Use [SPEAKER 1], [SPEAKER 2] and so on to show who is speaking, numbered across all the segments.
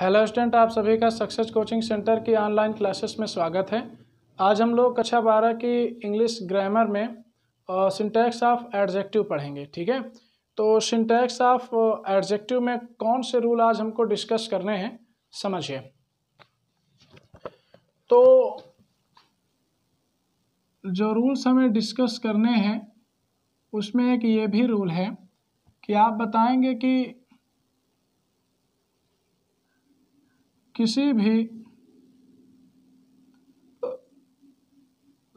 [SPEAKER 1] hello student आप सभी का सक्सेस कोचिंग सेंटर की ऑनलाइन क्लासेस में स्वागत है आज हम लोग कक्षा बारह की इंग्लिश ग्रामर में सिंटैक्स ऑफ एडजेक्टिव पढ़ेंगे ठीक है तो सिंटैक्स ऑफ एडजेक्टिव में कौन से रूल आज हमको डिस्कस करने हैं समझिए तो जो रूल्स हमें डिस्कस करने हैं उसमें एक ये भी रूल है कि आप बताएंगे कि किसी भी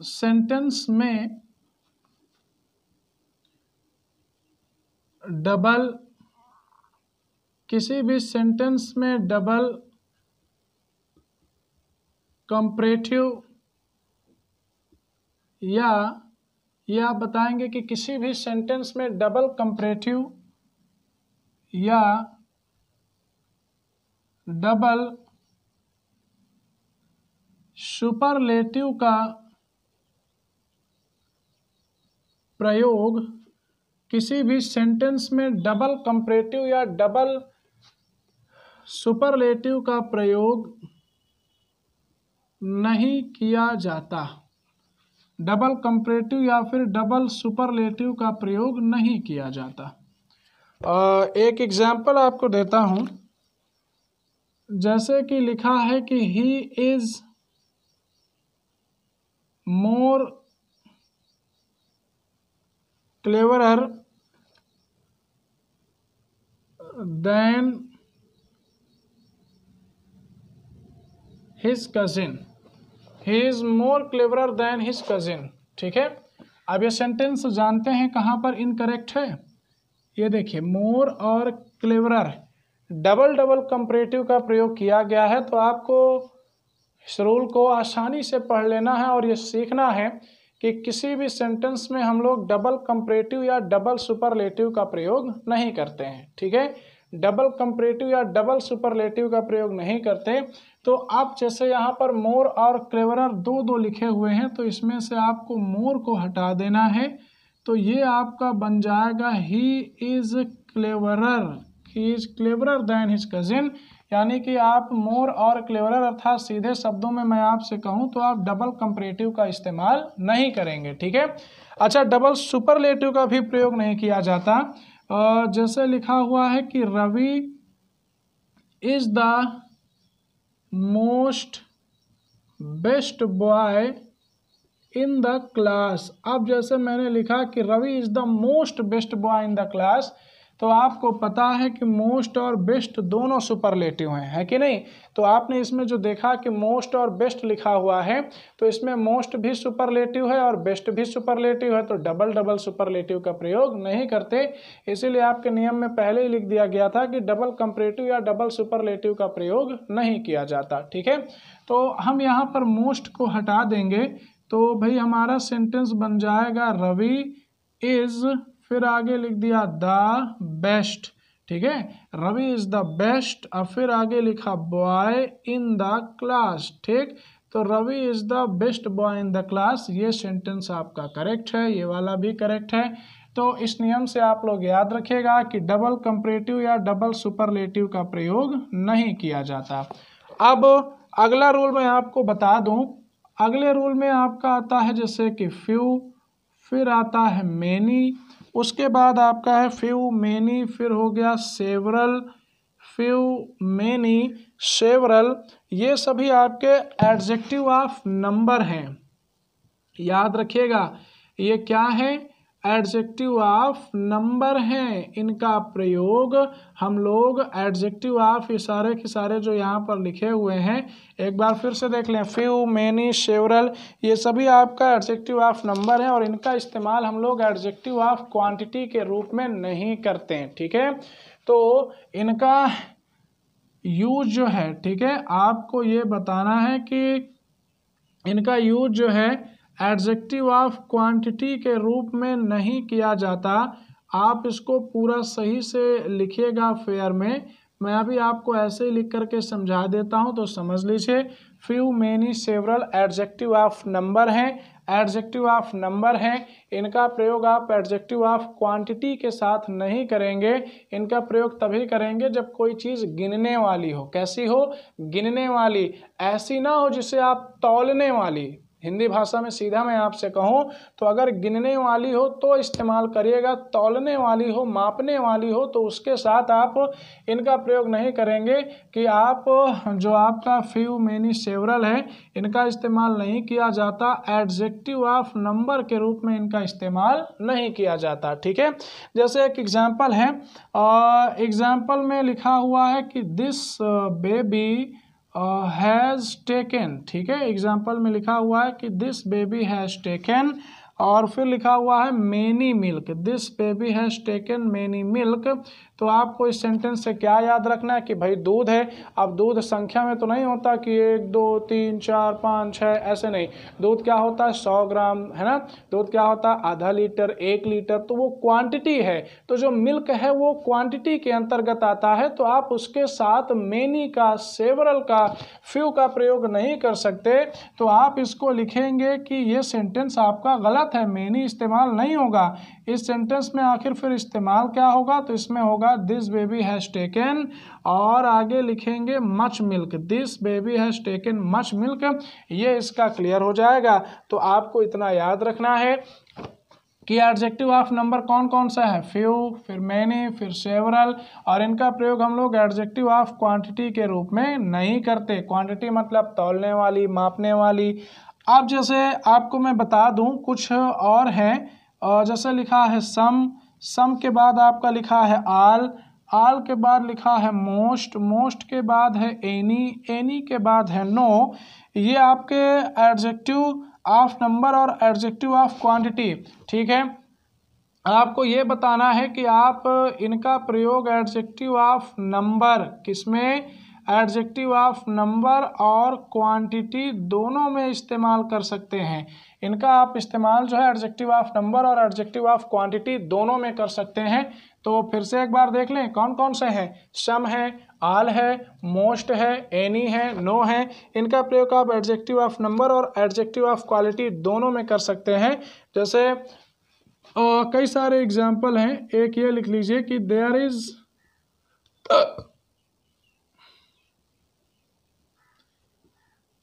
[SPEAKER 1] सेंटेंस में डबल किसी भी सेंटेंस में डबल कंपरेटिव या ये आप बताएंगे कि किसी भी सेंटेंस में डबल कंपरेटिव या डबल सुपरलेटिव का प्रयोग किसी भी सेंटेंस में डबल कंपरेटिव या डबल सुपरलेटिव का प्रयोग नहीं किया जाता डबल कंपरेटिव या फिर डबल सुपरलेटिव का प्रयोग नहीं किया जाता आ, एक एग्जाम्पल आपको देता हूँ जैसे कि लिखा है कि he is more cleverer than his cousin he is more cleverer than his cousin ठीक है अब ये सेंटेंस जानते हैं कहाँ पर इनकरेक्ट है ये देखिए मोर और क्लेवरर डबल डबल कंपरेटिव का प्रयोग किया गया है तो आपको इस रूल को आसानी से पढ़ लेना है और ये सीखना है कि किसी भी सेंटेंस में हम लोग डबल कंपरेटिव या डबल सुपरलेटिव का प्रयोग नहीं करते हैं ठीक है डबल कंपरेटिव या डबल सुपरलेटिव का प्रयोग नहीं करते तो आप जैसे यहाँ पर मोर और क्लेवरर दो दो लिखे हुए हैं तो इसमें से आपको मोर को हटा देना है तो ये आपका बन जाएगा he is cleverer he is cleverer than his cousin यानी कि आप मोर और क्लेवरर अर्थात सीधे शब्दों में मैं आपसे कहूँ तो आप डबल कंपरेटिव का इस्तेमाल नहीं करेंगे ठीक है अच्छा डबल सुपरलेटिव का भी प्रयोग नहीं किया जाता जैसे लिखा हुआ है कि Ravi is the most best boy in the class अब जैसे मैंने लिखा कि Ravi is the most best boy in the class तो आपको पता है कि मोस्ट और बेस्ट दोनों सुपरलेटिव हैं है कि नहीं तो आपने इसमें जो देखा कि मोस्ट और बेस्ट लिखा हुआ है तो इसमें मोस्ट भी सुपरलेटिव है और बेस्ट भी सुपरलेटिव है तो डबल डबल सुपरलेटिव का प्रयोग नहीं करते इसीलिए आपके नियम में पहले ही लिख दिया गया था कि डबल कंपरेटिव या डबल सुपरलेटिव का प्रयोग नहीं किया जाता ठीक है तो हम यहाँ पर मोस्ट को हटा देंगे तो भाई हमारा सेंटेंस बन जाएगा रवि इज़ फिर आगे लिख दिया द बेस्ट ठीक है रवि इज द बेस्ट और फिर आगे लिखा बॉय इन द क्लास ठीक तो Ravi is the best boy in the class ये सेंटेंस आपका करेक्ट है ये वाला भी करेक्ट है तो इस नियम से आप लोग याद रखेगा कि डबल कंपरेटिव या डबल सुपरलेटिव का प्रयोग नहीं किया जाता अब अगला रूल मैं आपको बता दूं अगले रूल में आपका आता है जैसे कि फ्यू फिर आता है मैनी उसके बाद आपका है फ्यू मैनी फिर हो गया सेवरल फ्यू मैनी सेवरल ये सभी आपके एडजेक्टिव ऑफ नंबर हैं याद रखिएगा ये क्या है एडजेक्टिव ऑफ नंबर हैं इनका प्रयोग हम लोग एडजेक्टिव ऑफ ये सारे के सारे जो यहाँ पर लिखे हुए हैं एक बार फिर से देख लें फ्यू मैनी शेवरल ये सभी आपका एडजेक्टिव ऑफ नंबर है और इनका इस्तेमाल हम लोग एडजेक्टिव ऑफ क्वांटिटी के रूप में नहीं करते हैं ठीक है तो इनका यूज जो है ठीक है आपको ये बताना है कि इनका यूज जो है एडजेक्टिव ऑफ क्वांटिटी के रूप में नहीं किया जाता आप इसको पूरा सही से लिखिएगा फेयर में मैं अभी आपको ऐसे ही लिख करके समझा देता हूँ तो समझ लीजिए few many several adjective of number हैं एडजेक्टिव ऑफ नंबर हैं इनका प्रयोग आप एडजेक्टिव ऑफ क्वांटिटी के साथ नहीं करेंगे इनका प्रयोग तभी करेंगे जब कोई चीज़ गिनने वाली हो कैसी हो गिनने वाली ऐसी ना हो जिसे आप तौलने वाली हिंदी भाषा में सीधा मैं आपसे कहूँ तो अगर गिनने वाली हो तो इस्तेमाल करिएगा तौलने वाली हो मापने वाली हो तो उसके साथ आप इनका प्रयोग नहीं करेंगे कि आप जो आपका फ्यू मैनी सेवरल है इनका इस्तेमाल नहीं किया जाता एडजेक्टिव ऑफ नंबर के रूप में इनका इस्तेमाल नहीं किया जाता ठीक है जैसे एक एग्ज़ाम्पल है एग्ज़ाम्पल में लिखा हुआ है कि this baby uh, has taken ठीक है एग्जाम्पल में लिखा हुआ है कि दिस बेबी हैज़ टेकन और फिर लिखा हुआ है many milk this baby has taken many milk तो आपको इस सेंटेंस से क्या याद रखना है कि भाई दूध है अब दूध संख्या में तो नहीं होता कि एक दो तीन चार पाँच छः ऐसे नहीं दूध क्या होता है सौ ग्राम है ना दूध क्या होता है आधा लीटर एक लीटर तो वो क्वांटिटी है तो जो मिल्क है वो क्वांटिटी के अंतर्गत आता है तो आप उसके साथ मेनी का सेवरल का फ्यू का प्रयोग नहीं कर सकते तो आप इसको लिखेंगे कि ये सेंटेंस आपका गलत गलत है मैनी इस्तेमाल नहीं होगा इस सेंटेंस में आखिर फिर इस्तेमाल क्या होगा तो इसमें होगा दिस बेबी हैज़ टेकन और आगे लिखेंगे much milk this baby has taken much milk ये इसका क्लियर हो जाएगा तो आपको इतना याद रखना है कि एडजेक्टिव ऑफ नंबर कौन कौन सा है फ्यू फिर मैनी फिर सेवरल और इनका प्रयोग हम लोग एडजेक्टिव ऑफ क्वांटिटी के रूप में नहीं करते क्वांटिटी मतलब तोलने वाली मापने वाली आप जैसे आपको मैं बता दूं कुछ और हैं जैसे लिखा है सम सम के बाद आपका लिखा है आल आल के बाद लिखा है मोस्ट मोस्ट के बाद है एनी एनी के बाद है नो ये आपके एडजेक्टिव ऑफ नंबर और एडजेक्टिव ऑफ क्वांटिटी ठीक है आपको ये बताना है कि आप इनका प्रयोग एडजेक्टिव ऑफ नंबर किसमें एडजेक्टिव ऑफ नंबर और क्वांटिटी दोनों में इस्तेमाल कर सकते हैं इनका आप इस्तेमाल जो है एडजेक्टिव ऑफ नंबर और एडजेक्टिव ऑफ क्वांटिटी दोनों में कर सकते हैं तो फिर से एक बार देख लें कौन कौन से हैं सम है आल है मोस्ट है एनी है नो है इनका प्रयोग आप एडजेक्टिव ऑफ नंबर और एडजेक्टिव ऑफ क्वालिटी दोनों में कर सकते हैं जैसे कई सारे एग्जाम्पल हैं एक ये लिख लीजिए कि there is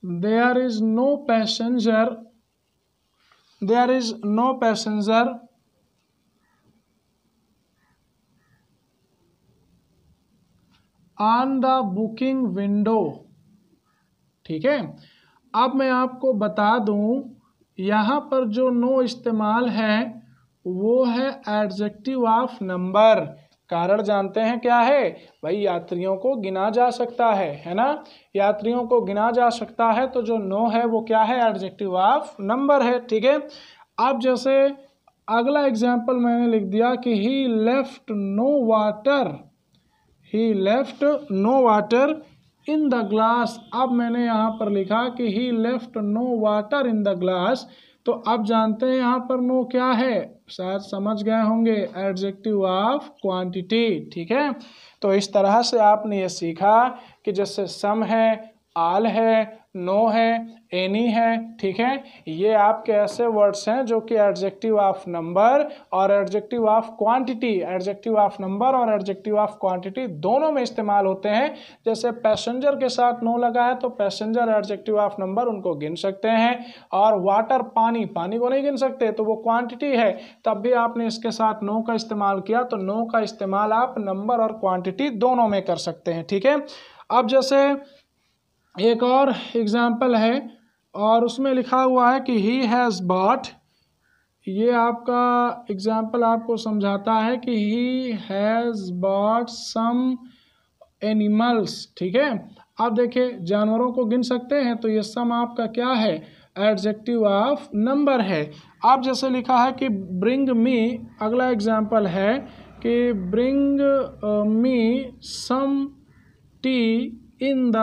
[SPEAKER 1] there is no passenger there is no passenger on the booking window ठीक है अब मैं आपको बता दूं यहाँ पर जो नो इस्तेमाल है वो है एडजेक्टिव ऑफ नंबर कारण जानते हैं क्या है भाई यात्रियों को गिना जा सकता है है ना यात्रियों को गिना जा सकता है तो जो नो है वो क्या है एडजेक्टिव ऑफ नंबर है ठीक है अब जैसे अगला एग्जाम्पल मैंने लिख दिया कि he left no water he left no water in the glass अब मैंने यहाँ पर लिखा कि he left no water in the glass तो आप जानते हैं यहाँ पर नो क्या है शायद समझ गए होंगे एडजेक्टिव ऑफ क्वांटिटी ठीक है तो इस तरह से आपने ये सीखा कि जैसे सम है आल है नो है एनी है ठीक है ये आपके ऐसे वर्ड्स हैं जो कि एडजेक्टिव ऑफ नंबर और adjective of quantity adjective of number और एडजेक्टिव ऑफ क्वांटिटी दोनों में इस्तेमाल होते हैं जैसे पैसेंजर के साथ नो लगा है तो पैसेंजर एडजेक्टिव ऑफ नंबर उनको गिन सकते हैं और वाटर पानी पानी को नहीं गिन सकते तो वो क्वान्टिटी है तब भी आपने इसके साथ नो का इस्तेमाल किया तो नो का इस्तेमाल आप नंबर और क्वान्टिटी दोनों में कर सकते हैं ठीक है अब जैसे एक और एग्ज़ाम्पल है और उसमें लिखा हुआ है कि ही हैज़ बॉट ये आपका एग्ज़ाम्पल आपको समझाता है कि he has bought some animals ठीक है आप देखिए जानवरों को गिन सकते हैं तो ये सम आपका क्या है एडजेक्टिव ऑफ नंबर है आप जैसे लिखा है कि ब्रिंग मी अगला एग्जाम्पल है कि bring me some tea in the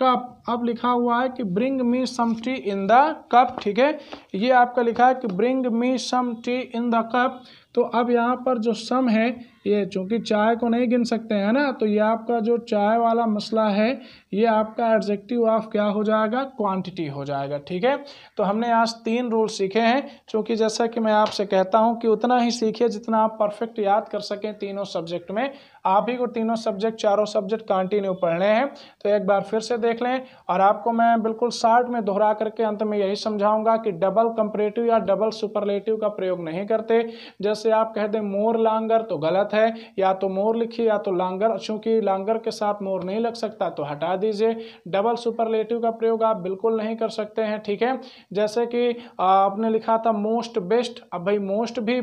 [SPEAKER 1] cup अब लिखा हुआ है कि bring me some tea in the cup ठीक है ये आपका लिखा है कि bring me some tea in the cup तो अब यहाँ पर जो सम है ये चूँकि चाय को नहीं गिन सकते हैं ना तो ये आपका जो चाय वाला मसला है ये आपका एडजेक्टिव ऑफ क्या हो जाएगा क्वांटिटी हो जाएगा ठीक है तो हमने आज तीन रूल सीखे हैं चूँकि जैसा कि मैं आपसे कहता हूँ कि उतना ही सीखिए जितना आप परफेक्ट याद कर सकें तीनों सब्जेक्ट में आप ही को तीनों सब्जेक्ट चारों सब्जेक्ट कंटिन्यू पढ़ने हैं तो एक बार फिर से देख लें और आपको मैं बिल्कुल शार्ट में दोहरा करके अंत में यही समझाऊंगा कि डबल कंपरेटिव या डबल सुपरलेटिव का प्रयोग नहीं करते जैसे आप कह दें मोर लांगर तो गलत है या तो मोर लिखिए या तो लांगर चूंकि लांगर के साथ मोर नहीं लग सकता तो हटा दीजिए डबल सुपरलेटिव का प्रयोग आप बिल्कुल नहीं कर सकते हैं ठीक है जैसे कि आपने लिखा था मोस्ट बेस्ट अब भाई मोस्ट भी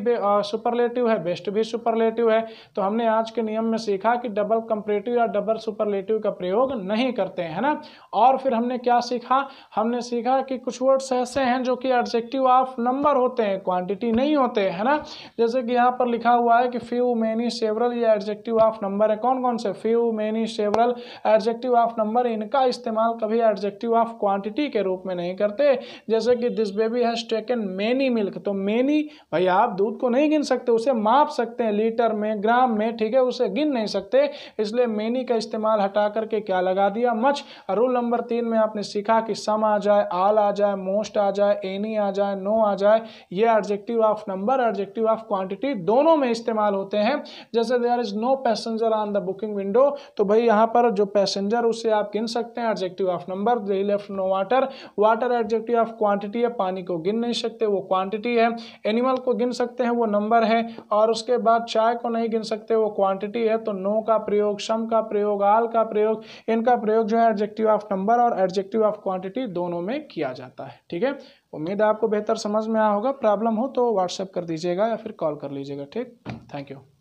[SPEAKER 1] सुपरलेटिव है बेस्ट भी सुपरलेटिव है तो हमने आज के नियम हमने सीखा कि डबल कंपरेटिव या डबल सुपरलेटिव का प्रयोग नहीं करते हैं ना और फिर हमने क्या सीखा हमने सीखा कि कुछ वर्ड्स ऐसे हैं जो कि एडजेक्टिव ऑफ नंबर होते हैं क्वांटिटी नहीं होते है ना जैसे कि यहाँ पर लिखा हुआ है कि फ्यू मैनी सेवरल या एडजेक्टिव ऑफ नंबर है कौन कौन से few many several adjective of number इनका इस्तेमाल कभी एडजेक्टिव ऑफ क्वान्टिटी के रूप में नहीं करते जैसे कि this baby has taken many milk तो मैनी भाई आप दूध को नहीं गिन सकते उसे माप सकते हैं लीटर में ग्राम में ठीक है उसे गिन नहीं सकते इसलिए मेनी का इस्तेमाल हटा करके क्या लगा दिया मच रूल नंबर तीन में आपने सीखा कि सम आ जाए आल आ जाए मोस्ट आ जाए एनी आ जाए नो आ जाए ये adjective of number adjective of quantity दोनों में इस्तेमाल होते हैं जैसे there is no passenger on the booking window तो भाई यहाँ पर जो पैसेंजर उसे आप गिन सकते हैं adjective of number they left no water water adjective of quantity है पानी को गिन नहीं सकते वो क्वांटिटी है एनिमल को गिन सकते हैं वो नंबर है और उसके बाद चाय को नहीं गिन सकते वो क्वांटिटी है तो नो का प्रयोग सम का प्रयोग आल का प्रयोग इनका प्रयोग जो है एडजेक्टिव ऑफ नंबर और एडजेक्टिव ऑफ क्वांटिटी दोनों में किया जाता है ठीक है उम्मीद है आपको बेहतर समझ में आया होगा प्रॉब्लम हो तो व्हाट्सएप कर दीजिएगा या फिर कॉल कर लीजिएगा ठीक थैंक यू